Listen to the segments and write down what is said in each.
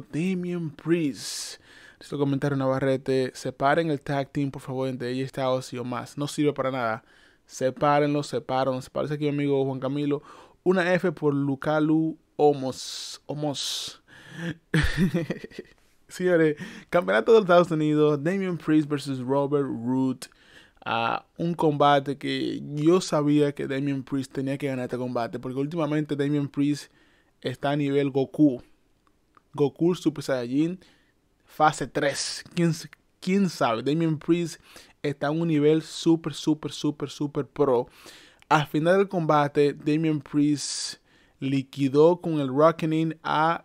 Damien Priest. Esto una barrete Separen el tag team, por favor, entre ella está más. No sirve para nada. Sepárenlo, separen Se parece aquí mi amigo Juan Camilo. Una F por Lucalu Omos Omos Señores, campeonato de los Estados Unidos. Damien Priest versus Robert Root. Ah, un combate que yo sabía que Damien Priest tenía que ganar este combate. Porque últimamente Damien Priest está a nivel Goku Goku Super Saiyajin fase 3. ¿Quién, sabe? Damien Priest está en un nivel Super, super, super, super pro. Al final del combate, Damien Priest liquidó con el Rockening a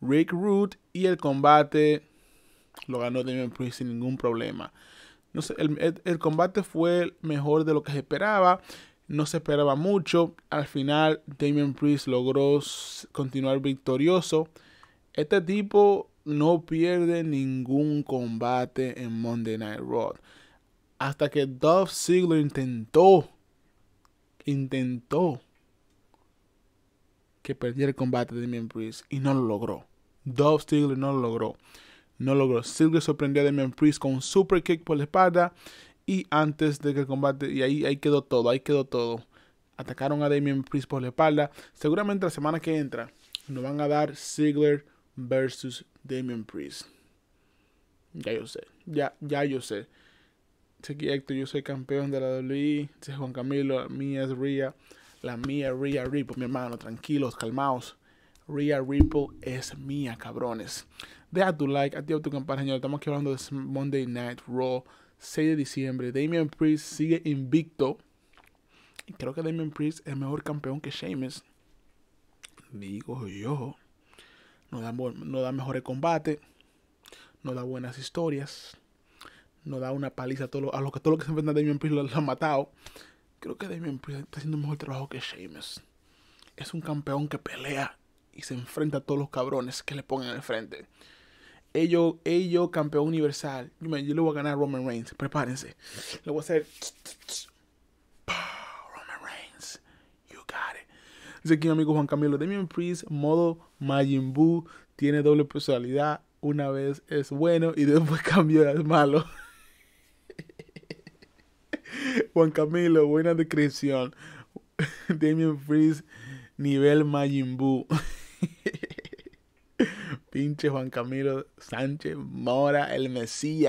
Rick Root y el combate lo ganó Damien Priest sin ningún problema. el, combate fue mejor de lo que se esperaba. No se esperaba mucho. Al final, Damien Priest logró continuar victorioso. Este tipo no pierde ningún combate en Monday Night Raw. Hasta que Dolph Ziggler intentó, intentó que perdiera el combate de Damien Priest y no lo logró. Dolph Ziggler no lo logró. No logró. Ziggler sorprendió a Damien Priest con un super kick por la espalda y antes de que el combate y ahí, ahí quedó todo, ahí quedó todo. Atacaron a Damien Priest por la espalda. Seguramente la semana que entra nos van a dar Ziggler versus Damien Priest. Ya yo sé, ya, ya yo sé. Sé yo soy campeón de la WWE. Juan Camilo, la mía es Rhea. La mía Rhea Ripple, mi hermano, tranquilos, calmaos. Rhea Ripple es mía, cabrones. Deja tu like, activa tu campana, señor. Estamos aquí hablando de Monday Night Raw, 6 de diciembre. Damian Priest sigue invicto. Y creo que Damian Priest es mejor campeón que Sheamus. Digo yo. No da, no da mejores combates, no da buenas historias, no da una paliza a todos los que todo lo que se Damien Priest lo, han matado. Creo que Damien Priest está haciendo mejor trabajo que Sheamus. Es un campeón que pelea y se enfrenta a todos los cabrones que le pongan en el frente. Ellos, campeón universal. Yo, yo le voy a ganar a Roman Reigns. Prepárense. Le voy a hacer Dice aquí mi amigo Juan Camilo, Damian Priest, modo Majin tiene doble personalidad, una vez es bueno y después cambió es malo. Juan Camilo, buena descripción. Damien Freeze, nivel Majin Buu. Pinche Juan Camilo Sánchez Mora, el Mesías.